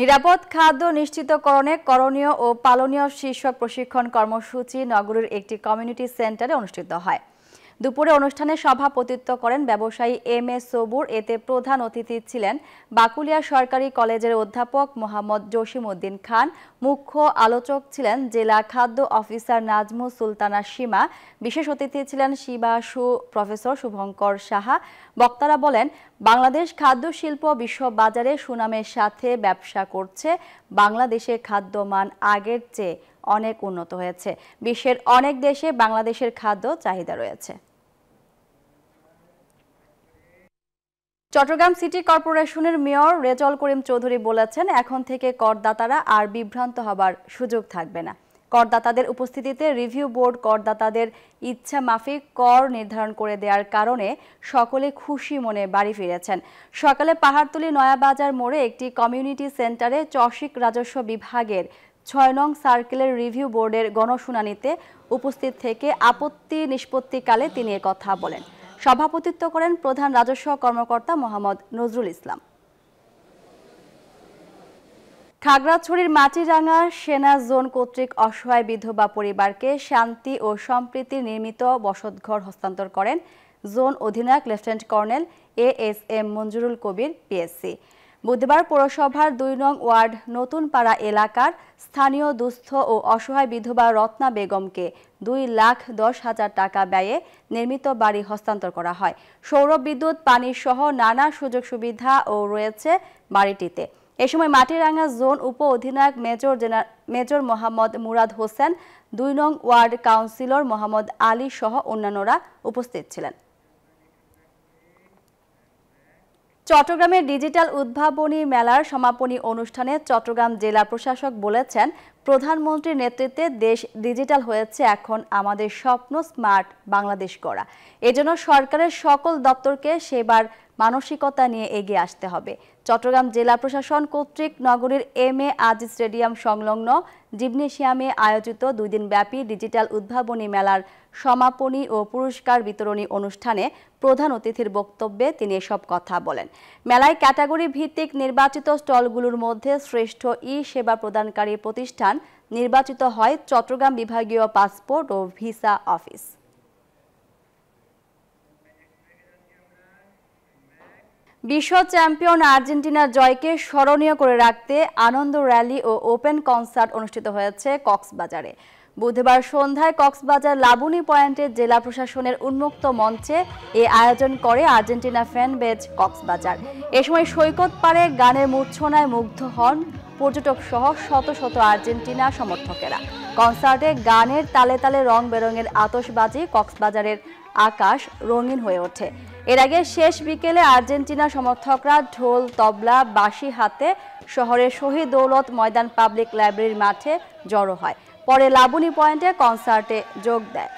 নিরাপদ খাদ্য নিশ্চিতকরণে করণীয় ও পালনীয় শীর্ষক প্রশিক্ষণ কর্মসূচি নগরীর একটি কমিউনিটি সেন্টারে অনুষ্ঠিত হয় দুপুরে অনুষ্ঠানে সভাপতিত্ব করেন ব্যবসায়ী এম এ সবুর এতে প্রধান অতিথি ছিলেন বাকুলিয়া সরকারি কলেজের অধ্যাপক মোহাম্মদ জসিমউদ্দিন খান মুখ্য আলোচক ছিলেন জেলা খাদ্য অফিসার নাজমু সুলতানা সীমা বিশেষ অতিথি ছিলেন শিবাসু প্রফেসর শুভঙ্কর সাহা বক্তারা বলেন বাংলাদেশ খাদ্য শিল্প বিশ্ব বাজারে সুনামের সাথে ব্যবসা করছে বাংলাদেশের খাদ্যমান আগের চেয়ে অনেক উন্নত হয়েছে বিশ্বের অনেক দেশে বাংলাদেশের খাদ্য চাহিদা রয়েছে চট্টগ্রাম সিটি কর্পোরেশনের মেয়র রেজল করিম চৌধুরী বলেছেন এখন থেকে করদাতারা আর বিভ্রান্ত হবার সুযোগ থাকবে না করদাতাদের উপস্থিতিতে রিভিউ বোর্ড করদাতাদের ইচ্ছা মাফিক কর নির্ধারণ করে দেওয়ার কারণে সকলে খুশি মনে বাড়ি ফিরেছেন সকালে পাহাড়তলি নয়াবাজার মোড়ে একটি কমিউনিটি সেন্টারে চষিক রাজস্ব বিভাগের ছয় নং সার্কেলের রিভিউ বোর্ডের গণশুনানিতে উপস্থিত থেকে আপত্তি নিষ্পত্তিকালে তিনি কথা বলেন সভাপতিত্ব করেন প্রধান রাজস্ব কর্মকর্তা মোহাম্মদ নজরুল ইসলাম খাগড়াছড়ির মাটিরাঙ্গা সেনা জোন কর্তৃক অসহায় বিধবা পরিবারকে শান্তি ও সম্প্রীতি নির্মিত বসতঘর হস্তান্তর করেন জোন অধিনায়ক lieutenant colonel A S M Manzurul Kabir PSC বুধবার পৌরসভার দুই নং ওয়ার্ড নতুন পাড়া এলাকার স্থানীয় দুস্থ ও অসহায় বিধবা রত্না বেগমকে দুই লাখ দশ হাজার টাকা ব্যয়ে নির্মিত বাড়ি হস্তান্তর করা হয় সৌর বিদ্যুৎ পানি সহ নানা সুযোগ সুবিধা ও রয়েছে বাড়িটিতে এ সময় মাটিরাঙ্গা জোন উপ অধিনায়ক মেজর মেজর মোহাম্মদ মুরাদ হোসেন দুই নং ওয়ার্ড কাউন্সিলর মোহাম্মদ আলী সহ অন্যান্যরা উপস্থিত ছিলেন চট্টগ্রামের ডিজিটাল উদ্ভাবনী মেলার সমাপনী অনুষ্ঠানে চট্টগ্রাম জেলা প্রশাসক বলেছেন প্রধানমন্ত্রীর নেতৃত্বে দেশ ডিজিটাল হয়েছে এখন আমাদের স্বপ্ন স্মার্ট বাংলাদেশ করা এজন্য সরকারের সকল দপ্তরকে সেবার মানসিকতা নিয়ে এগিয়ে আসতে হবে চট্টগ্রাম জেলা প্রশাসন কর্তৃক নগরীর এম এ আজ স্টেডিয়াম সংলগ্ন জিমনেশিয়ামে আয়োজিত দুই দিনব্যাপী ডিজিটাল উদ্ভাবনী মেলার সমাপনী ও পুরস্কার বিতরণী অনুষ্ঠানে প্রধান অতিথির বক্তব্যে তিনি এসব কথা বলেন মেলায় ক্যাটাগরি ভিত্তিক নির্বাচিত স্টলগুলোর মধ্যে শ্রেষ্ঠ ই সেবা প্রদানকারী প্রতিষ্ঠান নির্বাচিত হয় চট্টগ্রাম বিভাগীয় পাসপোর্ট ও ভিসা অফিস বিশ্ব চ্যাম্পিয়ন আর্জেন্টিনার জয়কে স্মরণীয় করে রাখতে আনন্দ র্যালি ও ওপেন কনসার্ট অনুষ্ঠিত হয়েছে কক্সবাজারে বুধবার সন্ধ্যায় কক্সবাজার লাবণী পয়েন্টে জেলা প্রশাসনের উন্মুক্ত মঞ্চে এ আয়োজন করে আর্জেন্টিনা ফ্যান বেজ কক্সবাজার এ সময় সৈকত পারে গানের মূর্ছনায় মুগ্ধ হন পর্যটক সহ শত শত আর্জেন্টিনা সমর্থকেরা কনসার্টে গানের তালে তালে রং বেরঙের আতসবাজি কক্সবাজারের আকাশ রঙিন হয়ে ওঠে এর আগে শেষ বিকেলে আর্জেন্টিনা সমর্থকরা ঢোল তবলা বাসি হাতে শহরের শহীদ দৌলত ময়দান পাবলিক লাইব্রেরির মাঠে জড়ো হয় পরে লাবণী পয়েন্টে কনসার্টে যোগ দেয়